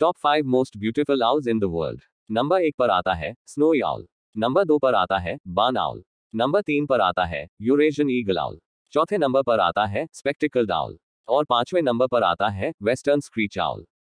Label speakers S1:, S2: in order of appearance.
S1: top five most beautiful owls in the world number एक पर आता है स्नो आउल नंबर दो पर आता है बान आउल नंबर तीन पर आता है यूरेशियन ईगल आउल चौथे नंबर पर आता है स्पेक्टिकल आउल और पांचवें नंबर पर आता है वेस्टर्न स्क्रीच आउल